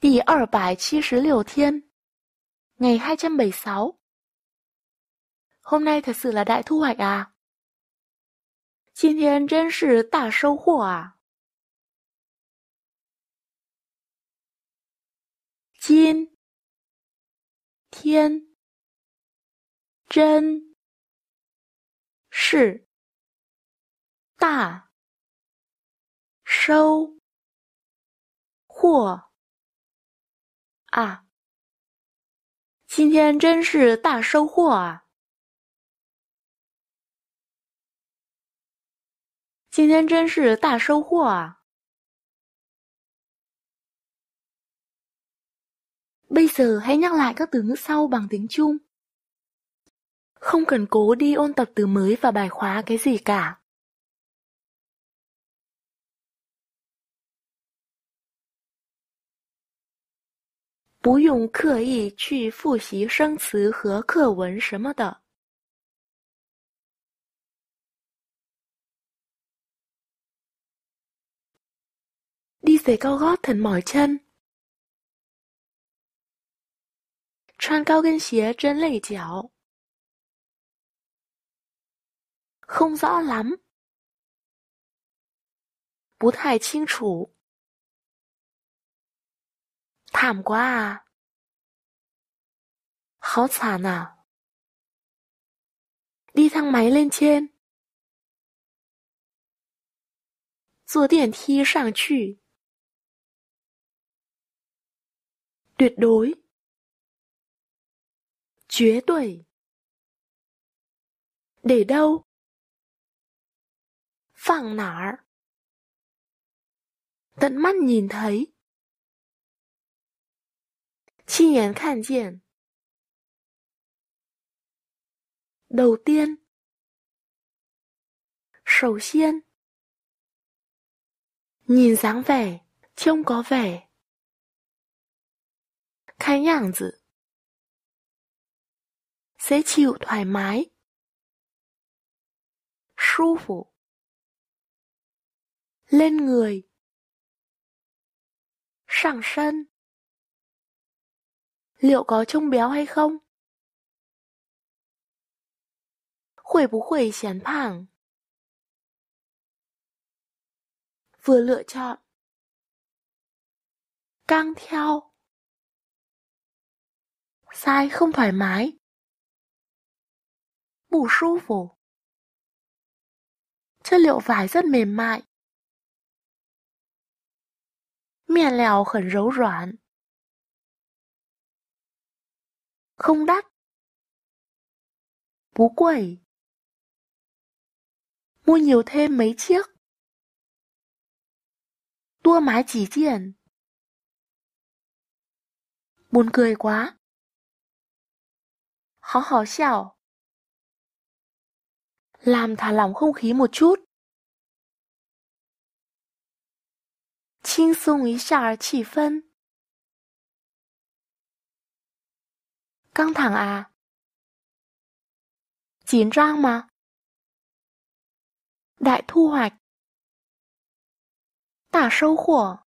第二百七十六 thiên Ngày 276 Hôm nay thật sự là đại thu hoạch à? 今天真是大收获啊！今天真是大收获。啊！今天真是大收获啊！今天真是大收获啊 Bây giờ hãy nhắc lại các từ ngữ sau bằng tiếng Trung. Không cần cố đi ôn tập từ mới và bài khóa cái gì cả. 不用刻意去复习生词和课文什么的。Đi giày cao gót thật mỏi chân，穿高跟鞋真累脚。Không rõ lắm，不太清楚。Thảm quá à Khó thả à Đi thang máy lên trên 坐电梯上去 Tuyệt đối Tuyệt tuổi, Để đâu Phẳng nả Tận mắt nhìn thấy 亲眼看见。đầu tiên, sầu xiên, nhìn dáng vẻ, trông có vẻ, cái nhảng dự, sẽ chịu thoải mái, su phủ, lên người, sẵn sân liệu có trông béo hay không? phẳng. Vừa lựa chọn. Căng theo. Sai không thoải mái. Bù su phủ. Chất liệu vải rất mềm mại. Mè lèo khẩn rấu rõn. Không đắt. Bú quẩy. Mua nhiều thêm mấy chiếc. Tua mái chỉ triển. Buồn cười quá. Khó khó xảo. Làm thả lỏng không khí một chút. 轻松一下气氛。Căng thẳng à? Chín rang mà. Đại thu hoạch. Tả sâu khổ.